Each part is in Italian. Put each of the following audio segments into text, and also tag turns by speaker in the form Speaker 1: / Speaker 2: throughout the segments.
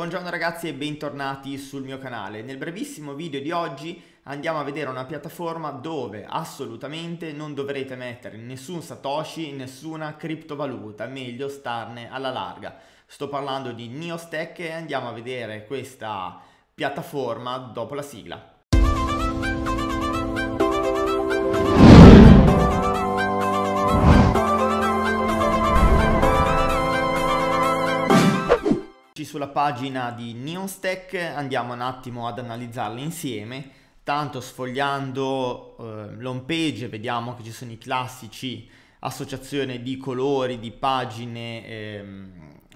Speaker 1: Buongiorno ragazzi e bentornati sul mio canale. Nel brevissimo video di oggi andiamo a vedere una piattaforma dove assolutamente non dovrete mettere nessun satoshi, nessuna criptovaluta, meglio starne alla larga. Sto parlando di Neostech e andiamo a vedere questa piattaforma dopo la sigla. sulla pagina di NeonStack, andiamo un attimo ad analizzarle insieme. Tanto sfogliando eh, l'home page vediamo che ci sono i classici associazione di colori, di pagine eh,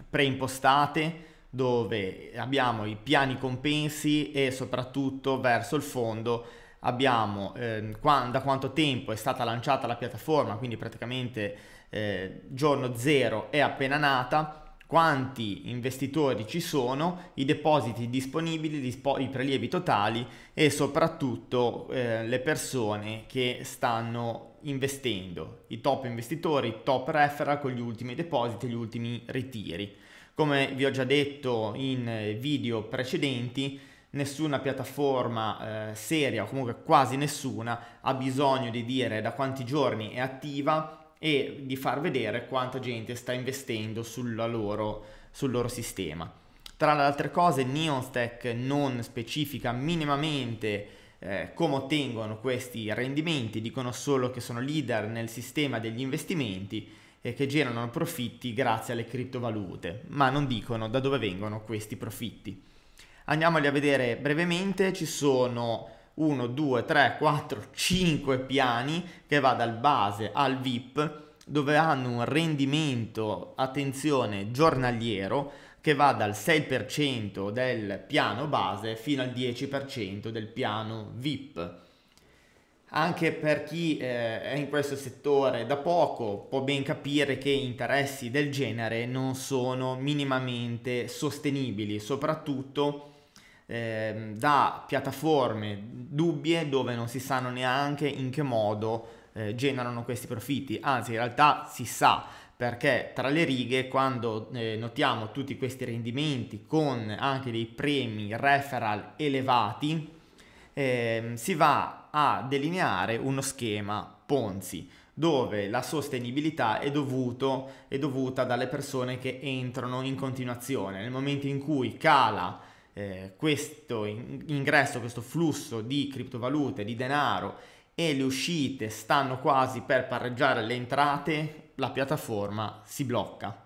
Speaker 1: preimpostate dove abbiamo i piani compensi e soprattutto verso il fondo abbiamo eh, qua, da quanto tempo è stata lanciata la piattaforma, quindi praticamente eh, giorno zero è appena nata quanti investitori ci sono, i depositi disponibili, i prelievi totali e soprattutto eh, le persone che stanno investendo, i top investitori, i top referral con gli ultimi depositi e gli ultimi ritiri. Come vi ho già detto in eh, video precedenti, nessuna piattaforma eh, seria, o comunque quasi nessuna, ha bisogno di dire da quanti giorni è attiva e di far vedere quanta gente sta investendo loro, sul loro sistema. Tra le altre cose, NeonStack non specifica minimamente eh, come ottengono questi rendimenti, dicono solo che sono leader nel sistema degli investimenti e che generano profitti grazie alle criptovalute, ma non dicono da dove vengono questi profitti. Andiamoli a vedere brevemente, ci sono 1, 2, 3, 4, 5 piani che va dal base al VIP dove hanno un rendimento, attenzione, giornaliero che va dal 6% del piano base fino al 10% del piano VIP. Anche per chi eh, è in questo settore da poco può ben capire che interessi del genere non sono minimamente sostenibili, soprattutto eh, da piattaforme dubbie eh, dove non si sanno neanche in che modo eh, generano questi profitti, anzi in realtà si sa perché tra le righe quando eh, notiamo tutti questi rendimenti con anche dei premi referral elevati ehm, si va a delineare uno schema Ponzi dove la sostenibilità è, dovuto, è dovuta dalle persone che entrano in continuazione nel momento in cui cala eh, questo ingresso, questo flusso di criptovalute, di denaro e le uscite stanno quasi per pareggiare le entrate, la piattaforma si blocca.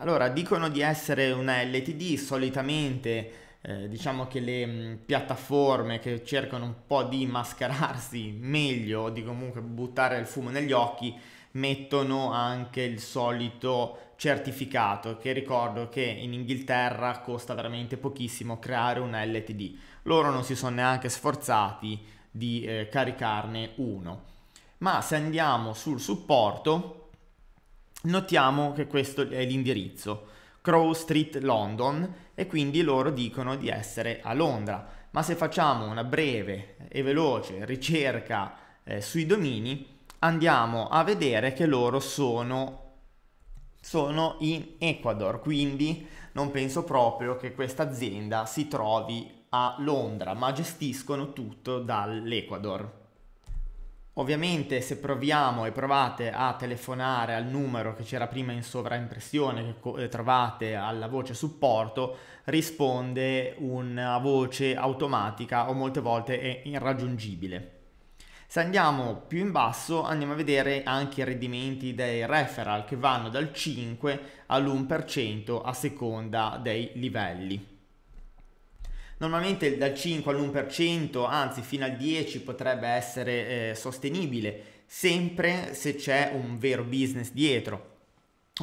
Speaker 1: Allora, dicono di essere una LTD, solitamente eh, diciamo che le mh, mm, piattaforme che cercano un po' di mascherarsi meglio, di comunque buttare il fumo negli occhi, mettono anche il solito certificato che ricordo che in Inghilterra costa veramente pochissimo creare un LTD. Loro non si sono neanche sforzati di eh, caricarne uno. Ma se andiamo sul supporto notiamo che questo è l'indirizzo Crow Street London e quindi loro dicono di essere a Londra. Ma se facciamo una breve e veloce ricerca eh, sui domini andiamo a vedere che loro sono, sono in Ecuador, quindi non penso proprio che questa azienda si trovi a Londra, ma gestiscono tutto dall'Ecuador. Ovviamente se proviamo e provate a telefonare al numero che c'era prima in sovraimpressione che eh, trovate alla voce supporto, risponde una voce automatica o molte volte è irraggiungibile. Se andiamo più in basso andiamo a vedere anche i rendimenti dei referral che vanno dal 5 all'1% a seconda dei livelli. Normalmente dal 5 all'1%, anzi fino al 10 potrebbe essere eh, sostenibile, sempre se c'è un vero business dietro.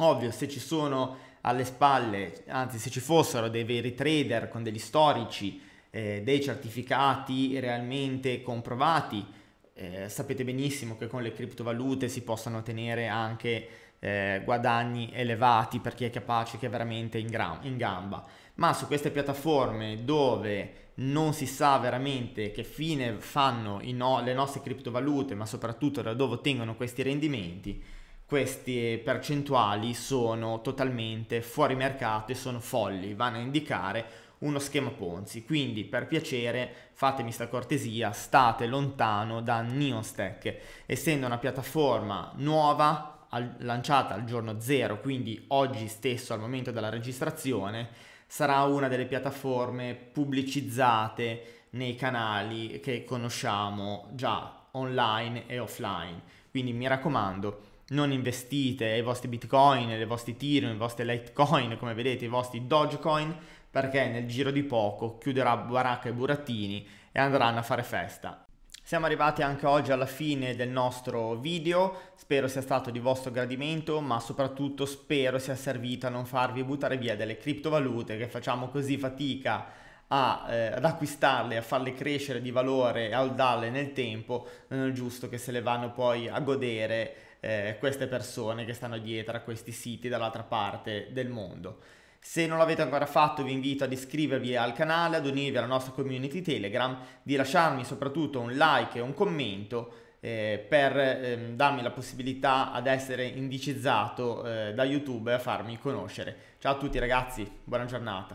Speaker 1: Ovvio, se ci sono alle spalle, anzi se ci fossero dei veri trader con degli storici, eh, dei certificati realmente comprovati, eh, sapete benissimo che con le criptovalute si possano ottenere anche eh, guadagni elevati per chi è capace, che è veramente in, gra- in gamba. Ma su queste piattaforme dove non si sa veramente che fine fanno no- le nostre criptovalute, ma soprattutto da dove ottengono questi rendimenti, queste percentuali sono totalmente fuori mercato e sono folli, vanno a indicare uno schema Ponzi. Quindi per piacere fatemi sta cortesia, state lontano da NeonStack, essendo una piattaforma nuova al, lanciata al giorno zero, quindi oggi stesso al momento della registrazione, sarà una delle piattaforme pubblicizzate nei canali che conosciamo già online e offline. Quindi mi raccomando, non investite i vostri bitcoin, i vostri Ethereum, i vostri Litecoin, come vedete i vostri Dogecoin perché nel giro di poco chiuderà Baracca e Burattini e andranno a fare festa. Siamo arrivati anche oggi alla fine del nostro video, spero sia stato di vostro gradimento, ma soprattutto spero sia servito a non farvi buttare via delle criptovalute che facciamo così fatica a, eh, ad acquistarle, a farle crescere di valore e a holdarle nel tempo, non è giusto che se le vanno poi a godere eh, queste persone che stanno dietro a questi siti dall'altra parte del mondo. Se non l'avete ancora fatto vi invito ad iscrivervi al canale, ad unirvi alla nostra community Telegram, di lasciarmi soprattutto un like e un commento eh, per eh, darmi la possibilità ad essere indicizzato eh, da YouTube e a farmi conoscere. Ciao a tutti ragazzi, buona giornata.